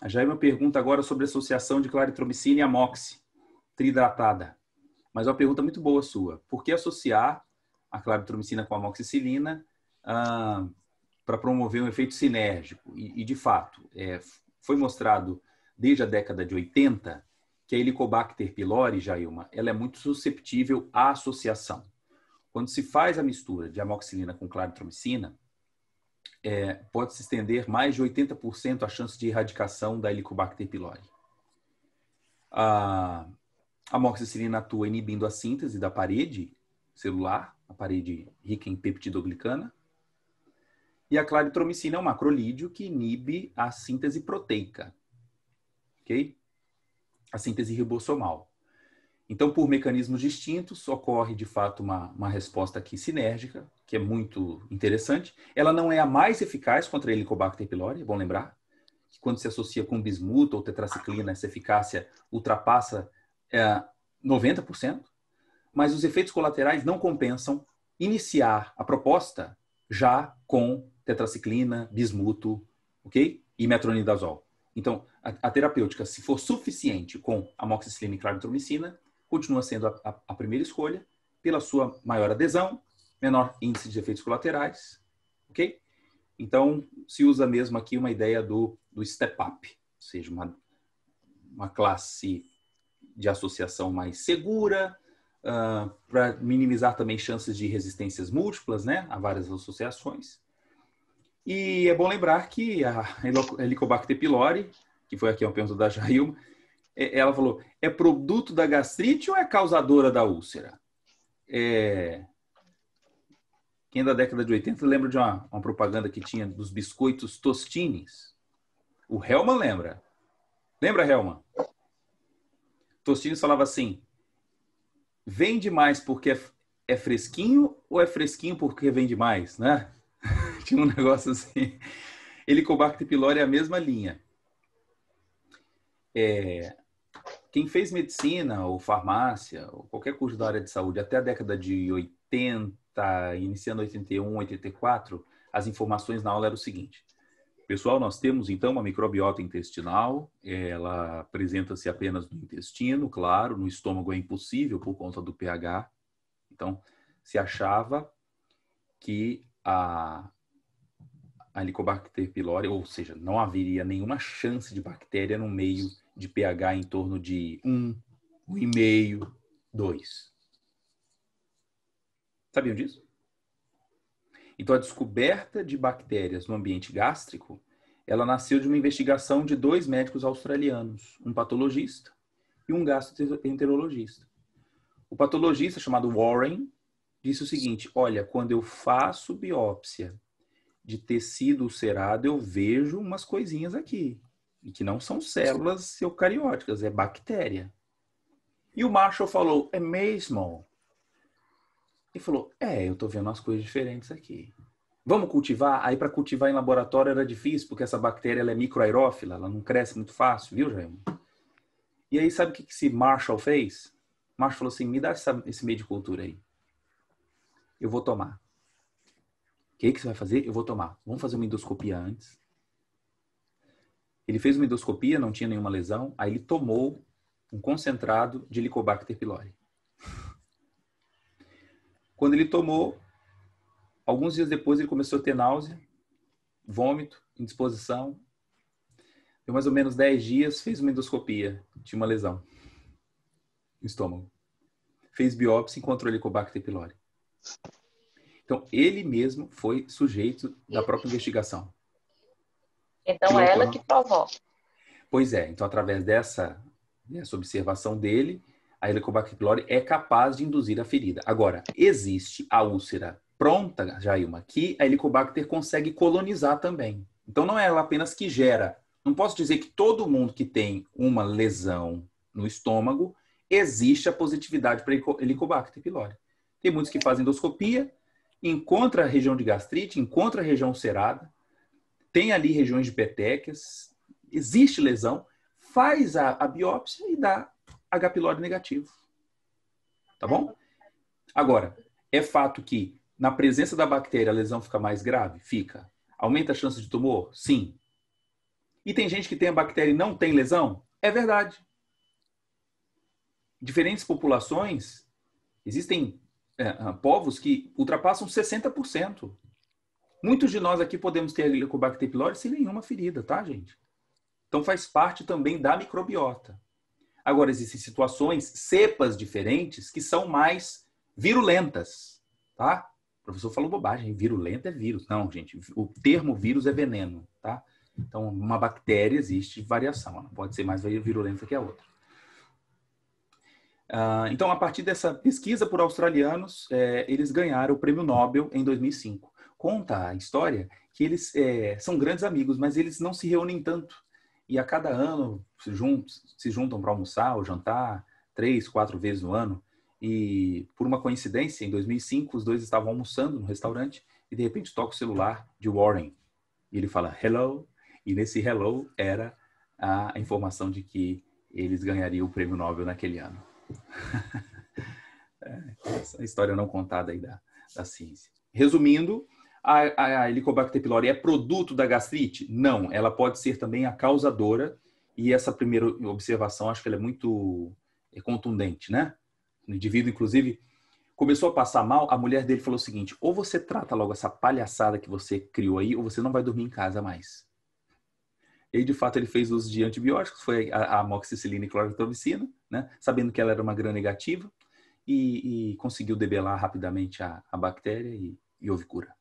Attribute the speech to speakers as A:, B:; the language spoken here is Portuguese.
A: É a Jaime pergunta agora sobre a associação de claritromicina e amoxi, tridratada. Mas é uma pergunta muito boa sua. Por que associar a claritromicina com a amoxicilina ah, para promover um efeito sinérgico? E, e de fato, é, foi mostrado desde a década de 80 que a Helicobacter pylori, Jailma, ela é muito susceptível à associação. Quando se faz a mistura de amoxicilina com claritromicina, é, pode se estender mais de 80% a chance de erradicação da Helicobacter pylori. A amoxicilina atua inibindo a síntese da parede celular, a parede rica em peptidoglicana. E a claritromicina é um macrolídeo que inibe a síntese proteica, ok? A síntese ribossomal. Então, por mecanismos distintos, ocorre de fato uma, uma resposta aqui sinérgica, que é muito interessante. Ela não é a mais eficaz contra Helicobacter pylori, é bom lembrar, que quando se associa com bismuto ou tetraciclina, essa eficácia ultrapassa é, 90%, mas os efeitos colaterais não compensam iniciar a proposta já com tetraciclina, bismuto, ok? E metronidazol. Então, a, a terapêutica, se for suficiente com amoxicilina e claritromicina, continua sendo a, a, a primeira escolha pela sua maior adesão, menor índice de efeitos colaterais, ok? Então, se usa mesmo aqui uma ideia do, do step-up, ou seja, uma, uma classe de associação mais segura, uh, ah, para minimizar também chances de resistências múltiplas né, a várias associações. E é bom lembrar que a Helicobacter pylori, que foi aqui uma pergunta da Jailma, é, é, ela falou, é produto da gastrite ou é causadora da úlcera? É... Quem é da década de 80 lembra de uma, uma propaganda que tinha dos biscoitos Tostines? O Helman lembra. Lembra, Helman? Tostines falava assim, vende mais porque é, é fresquinho ou é fresquinho porque vende mais, né? tinha um negócio assim. Helicobacter pylori é a mesma linha. É, quem fez medicina ou farmácia, ou qualquer curso da área de saúde, até a década de 80, iniciando 81, 84, as informações na aula eram o seguinte. Pessoal, nós temos então uma microbiota intestinal, ela apresenta-se apenas no intestino, claro, no estômago é impossível por conta do pH. Então, se achava que a, Helicobacter pylori, ou seja, não haveria nenhuma chance de bactéria no meio de pH em torno de 1, 1,5, 2. Sabiam disso? Então, a descoberta de bactérias no ambiente gástrico, ela nasceu de uma investigação de dois médicos australianos, um patologista e um gastroenterologista. O patologista, chamado Warren, disse o seguinte, olha, quando eu faço biópsia de tecido cerado, eu vejo umas coisinhas aqui. E que não são células eucarióticas, é bactéria. E o Marshall falou, é mesmo? E falou, é, eu tô vendo umas coisas diferentes aqui. Vamos cultivar? Aí para cultivar em laboratório era difícil, porque essa bactéria ela é microaerófila, ela não cresce muito fácil, viu, Jair? E aí sabe o que, que esse Marshall fez? Marshall falou assim, me dá essa, esse meio de cultura aí. Eu vou tomar que, que você vai fazer? Eu vou tomar. Vamos fazer uma endoscopia antes. Ele fez uma endoscopia, não tinha nenhuma lesão, aí ele tomou um concentrado de Helicobacter pylori. Quando ele tomou, alguns dias depois ele começou a ter náusea, vômito, indisposição. Deu mais ou menos 10 dias, fez uma endoscopia, tinha uma lesão no estômago. Fez biópsia e encontrou Helicobacter pylori. Então, ele mesmo foi sujeito da própria investigação. Então, é ela né? que provou. Pois é, então, através dessa, dessa observação dele, a Helicobacter pylori é capaz de induzir a ferida. Agora, existe a úlcera pronta, Jailma, que a Helicobacter consegue colonizar também. Então, não é ela apenas que gera. Não posso dizer que todo mundo que tem uma lesão no estômago existe a positividade para Helicobacter pylori. Tem muitos que fazem endoscopia, encontra a região de gastrite, encontra a região ulcerada, tem ali regiões de petequias, existe lesão, faz a, a biópsia e dá H. pylori negativo. Tá bom? Agora, é fato que na presença da bactéria a lesão fica mais grave? Fica. Aumenta a chance de tumor? Sim. E tem gente que tem a bactéria e não tem lesão? É verdade. Diferentes populações, existem é, ah, povos que ultrapassam 60%. Muitos de nós aqui podemos ter Helicobacter pylori sem nenhuma ferida, tá, gente? Então faz parte também da microbiota. Agora, existem situações, cepas diferentes, que são mais virulentas, tá? O professor falou bobagem, virulenta é vírus. Não, gente, o termo vírus é veneno, tá? Então, uma bactéria existe variação, ela pode ser mais virulenta que a outra. Ah, então, a partir dessa pesquisa por australianos, é, eles ganharam o prêmio Nobel em 2005. Conta a história que eles é, são grandes amigos, mas eles não se reúnem tanto. E a cada ano se, juntam, juntam para almoçar ou jantar, três, quatro vezes no ano. E por uma coincidência, em 2005, os dois estavam almoçando no restaurante e de repente toca o celular de Warren. E ele fala hello. E nesse hello era a informação de que eles ganhariam o prêmio Nobel naquele ano. Essa história não contada aí da, da ciência. Resumindo, a, a Helicobacter pylori é produto da gastrite? Não, ela pode ser também a causadora. E essa primeira observação, acho que ela é muito é contundente, né? O indivíduo, inclusive, começou a passar mal, a mulher dele falou o seguinte: ou você trata logo essa palhaçada que você criou aí, ou você não vai dormir em casa mais. E de fato ele fez uso de antibióticos, foi a, a amoxicilina e clorotromicina, né? sabendo que ela era uma gram negativa, e, e conseguiu debelar rapidamente a, a bactéria e, e houve cura.